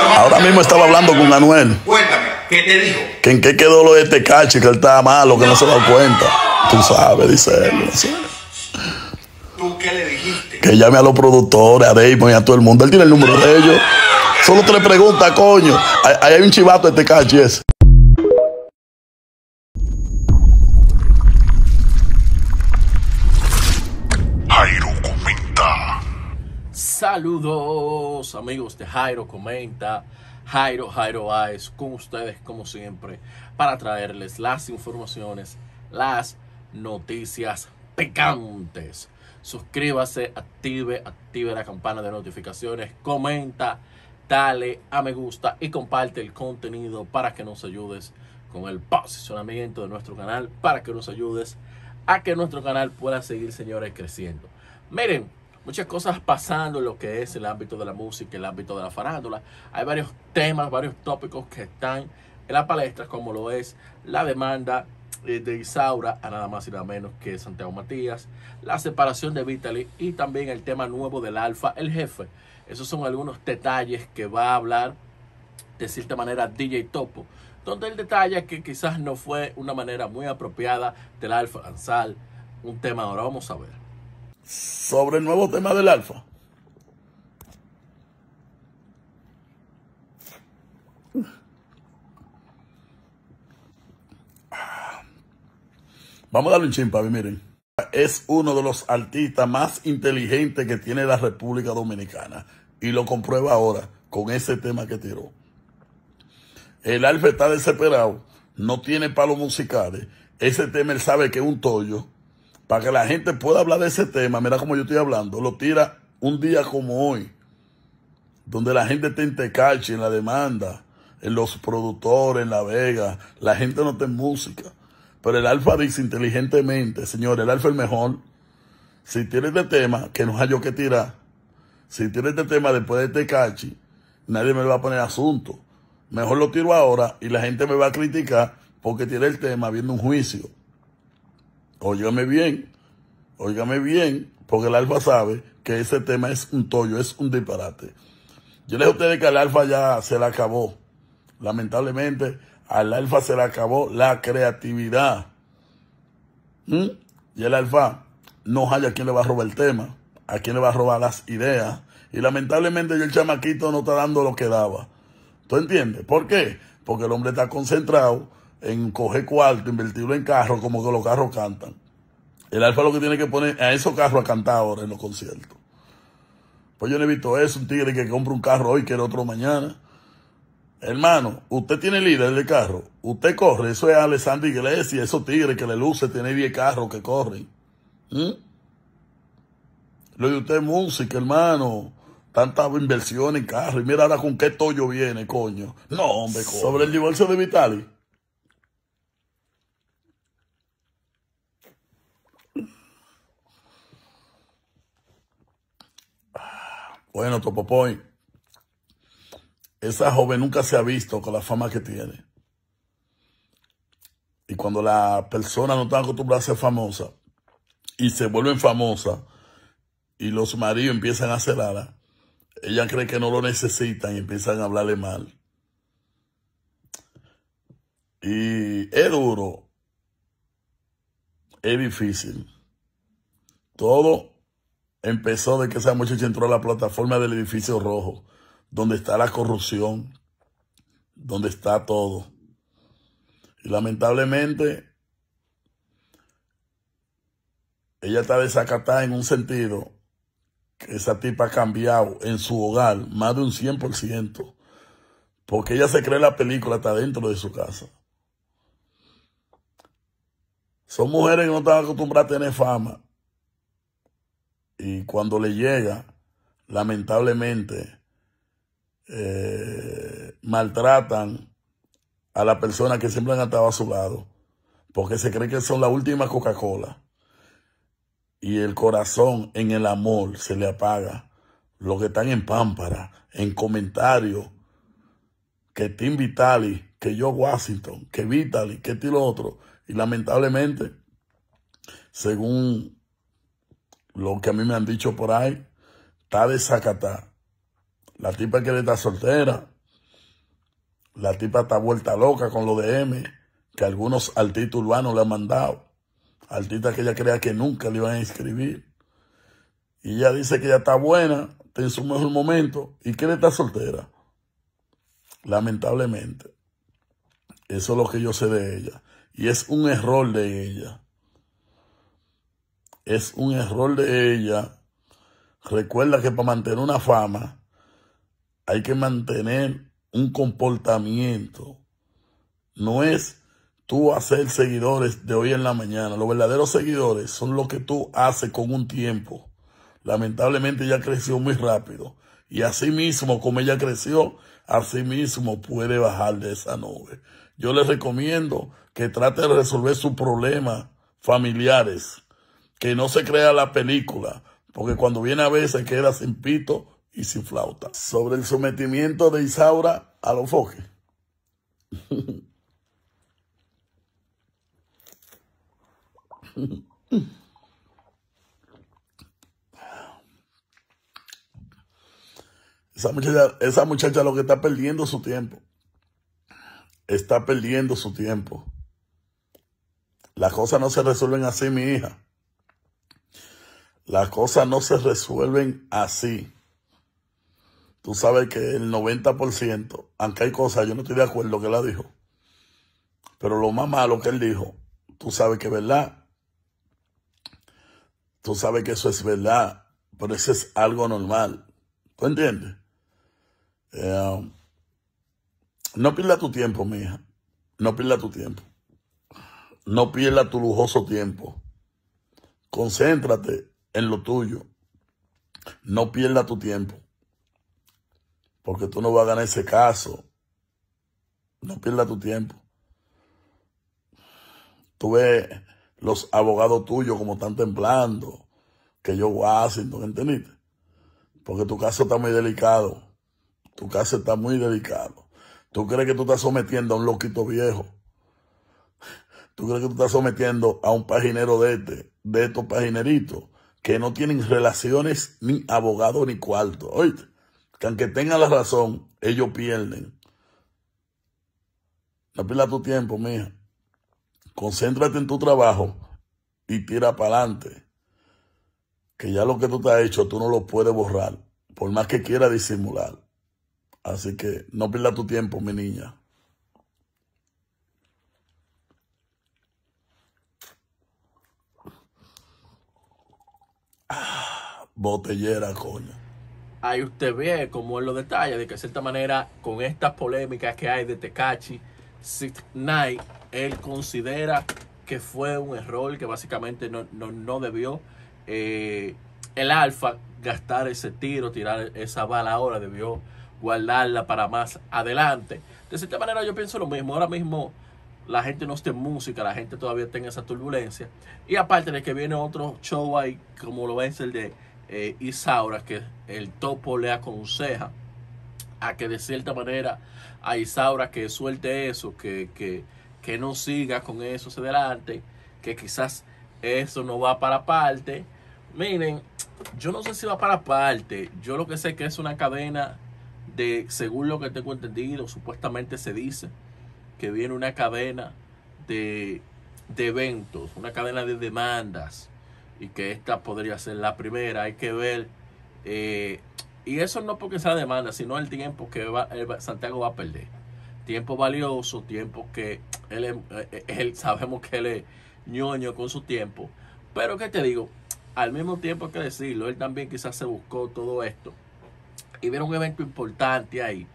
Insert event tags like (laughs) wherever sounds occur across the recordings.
Ahora mismo estaba hablando con Anuel. Cuéntame, ¿qué te dijo? Que en qué quedó lo de este cacho, que él estaba malo, que no, se da cuenta. Tú sabes, dice él. ¿Tú qué le dijiste? Que llame a los productores, a Damon y a todo el mundo. Él tiene el número de ellos. Solo tres preguntas, coño. Ahí hay un chivato de este cacho ese. Saludos amigos de Jairo Comenta, Jairo Jairo Baez con ustedes como siempre para traerles las informaciones, las noticias picantes. Suscríbase, active, active la campana de notificaciones, comenta, dale a me gusta y comparte el contenido para que nos ayudes con el posicionamiento de nuestro canal, para que nos ayudes a que nuestro canal pueda seguir, señores, creciendo. Miren, muchas cosas pasando en lo que es el ámbito de la música, el ámbito de la farándula. Hay varios temas, varios tópicos que están en la palestra, como lo es la demanda eh, de Isaura a nada más y nada menos que Santiago Matías, la separación de Vitaly y también el tema nuevo del Alfa, el jefe. Esos son algunos detalles que va a hablar de cierta manera DJ Topo, donde él detalla que quizás no fue una manera muy apropiada del Alfa lanzar un tema. Ahora vamos a ver sobre el nuevo tema del alfa. Vamos a darle un chimpa, miren. Es uno de los artistas más inteligentes que tiene la República Dominicana. Y lo comprueba ahora con ese tema que tiró. El Alfa está desesperado, no tiene palos musicales. Ese tema él sabe que es un tollo para que la gente pueda hablar de ese tema, mira como yo estoy hablando, lo tira un día como hoy, donde la gente está en Tecachi, en la demanda, en los productores, en La Vega, la gente no está en música. Pero el Alfa dice inteligentemente, señor, el Alfa es el mejor. Si tiene este tema, que no hay yo que tirar. Si tiene este tema después de Tecachi, nadie me va a poner asunto. Mejor lo tiro ahora y la gente me va a criticar porque tiene el tema viendo un juicio óigame bien, óigame bien, porque el Alfa sabe que ese tema es un tollo, es un disparate. Yo les digo a ustedes que al Alfa ya se le acabó. Lamentablemente, al Alfa se le acabó la creatividad. ¿Mm? Y el Alfa no haya a quién le va a robar el tema, a quien le va a robar las ideas. Y lamentablemente yo el chamaquito no está dando lo que daba. ¿Tú entiendes? ¿Por qué? Porque el hombre está concentrado en coger cuarto, invertirlo en carro como que los carros cantan. El alfa lo que tiene que poner a esos carros a cantar ahora en los conciertos. Pues yo no he visto eso, un tigre que compra un carro hoy, quiere otro mañana. Hermano, usted tiene líder de carro, usted corre, eso es Alessandro Iglesias, esos tigres que le luce, tiene 10 carros que corren. ¿Mm? Lo de usted es música, hermano. Tanta inversión en carro. Y mira ahora con qué tollo viene, coño. No, hombre, Sobre el divorcio de Vitali. Bueno, Topopoy, esa joven nunca se ha visto con la fama que tiene. Y cuando la persona no está acostumbrada a ser famosa y se vuelven famosas y los maridos empiezan a celarla, ella cree que no lo necesitan y empiezan a hablarle mal. Y es duro, es difícil. Todo empezó de que esa muchacha entró a la plataforma del edificio rojo, donde está la corrupción, donde está todo. Y lamentablemente, ella está desacatada en un sentido que esa tipa ha cambiado en su hogar más de un 100%, porque ella se cree la película está dentro de su casa. Son mujeres que no están acostumbradas a tener fama y cuando le llega, lamentablemente, eh, maltratan a la persona que siempre han estado a su lado, porque se cree que son la última Coca-Cola. Y el corazón en el amor se le apaga. Los que están en pámpara, en comentarios, que Tim Vitali, que yo Washington, que Vitali, que ti este lo otro. Y lamentablemente, según lo que a mí me han dicho por ahí, está desacatada. La tipa que está soltera. La tipa está vuelta loca con lo de M, que algunos artistas urbanos le han mandado. altitas que ella crea que nunca le iban a inscribir. Y ella dice que ya está buena, está en su mejor momento, y que está soltera. Lamentablemente. Eso es lo que yo sé de ella. Y es un error de ella es un error de ella. Recuerda que para mantener una fama hay que mantener un comportamiento. No es tú hacer seguidores de hoy en la mañana. Los verdaderos seguidores son lo que tú haces con un tiempo. Lamentablemente ella creció muy rápido. Y así mismo, como ella creció, así mismo puede bajar de esa nube. Yo les recomiendo que trate de resolver sus problemas familiares que no se crea la película, porque cuando viene a ver se queda sin pito y sin flauta. Sobre el sometimiento de Isaura a los foques. (laughs) Esa muchacha, esa muchacha lo que está perdiendo su tiempo. Está perdiendo su tiempo. Las cosas no se resuelven así, mi hija. Las cosas no se resuelven así. Tú sabes que el 90%, aunque hay cosas, yo no estoy de acuerdo que la dijo. Pero lo más malo que él dijo, tú sabes que es verdad. Tú sabes que eso es verdad, pero eso es algo normal. ¿Tú entiendes? Eh, no pierda tu tiempo, mija. No pierda tu tiempo. No pierda tu lujoso tiempo. Concéntrate en lo tuyo. No pierda tu tiempo. Porque tú no vas a ganar ese caso. No pierda tu tiempo. Tú ves los abogados tuyos como están temblando. Que yo Washington, ¿entendiste? Porque tu caso está muy delicado. Tu caso está muy delicado. Tú crees que tú estás sometiendo a un loquito viejo. Tú crees que tú estás sometiendo a un paginero de este, de estos pagineritos que no tienen relaciones ni abogado ni cuarto. Oye, que aunque tengan la razón, ellos pierden. No pierdas tu tiempo, mija. Concéntrate en tu trabajo y tira para adelante. Que ya lo que tú te has hecho, tú no lo puedes borrar, por más que quieras disimular. Así que no pierdas tu tiempo, mi niña. botellera, coño. Ahí usted ve cómo él lo detalla, de que de cierta manera, con estas polémicas que hay de Tecachi, Six Night, él considera que fue un error que básicamente no, debió eh, el Alfa gastar ese tiro, tirar esa bala ahora, debió guardarla para más adelante. De cierta manera yo pienso lo mismo. Ahora mismo la gente no esté en música, la gente todavía tenga esa turbulencia. Y aparte de que viene otro show ahí, como lo es el de eh, Isaura, que el topo le aconseja a que de cierta manera a Isaura que suelte eso, que, que, que no siga con eso hacia adelante, que quizás eso no va para parte. Miren, yo no sé si va para parte, yo lo que sé que es una cadena de, según lo que tengo entendido, supuestamente se dice que viene una cadena de, eventos, una cadena de demandas, y que esta podría ser la primera, hay que ver. Eh, y eso no porque sea demanda, sino el tiempo que va, Santiago va a perder. Tiempo valioso, tiempo que él, eh, él, sabemos que él es ñoño con su tiempo. Pero que te digo, al mismo tiempo hay que decirlo, él también quizás se buscó todo esto. Y viene un evento importante ahí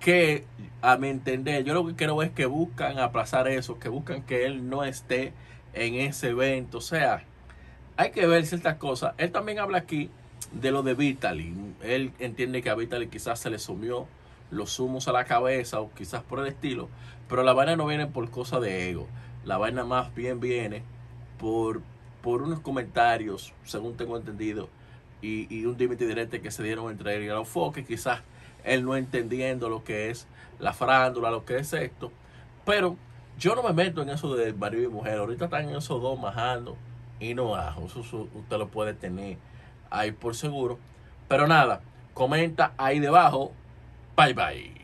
que, a mi entender, yo lo que quiero es que buscan aplazar eso, que buscan que él no esté en ese evento. O sea, hay que ver ciertas cosas. Él también habla aquí de lo de Vitaly. Él entiende que a Vitaly quizás se le sumió los sumos a la cabeza o quizás por el estilo. Pero la vaina no viene por cosa de ego. La vaina más bien viene por, por unos comentarios, según tengo entendido, y, un límite directo que se dieron entre él y el que quizás él no entendiendo lo que es la frándula, lo que es esto. Pero yo no me meto en eso de marido y mujer. Ahorita están en esos dos majando y no ajo. Eso usted lo puede tener ahí por seguro. Pero nada, comenta ahí debajo. Bye bye.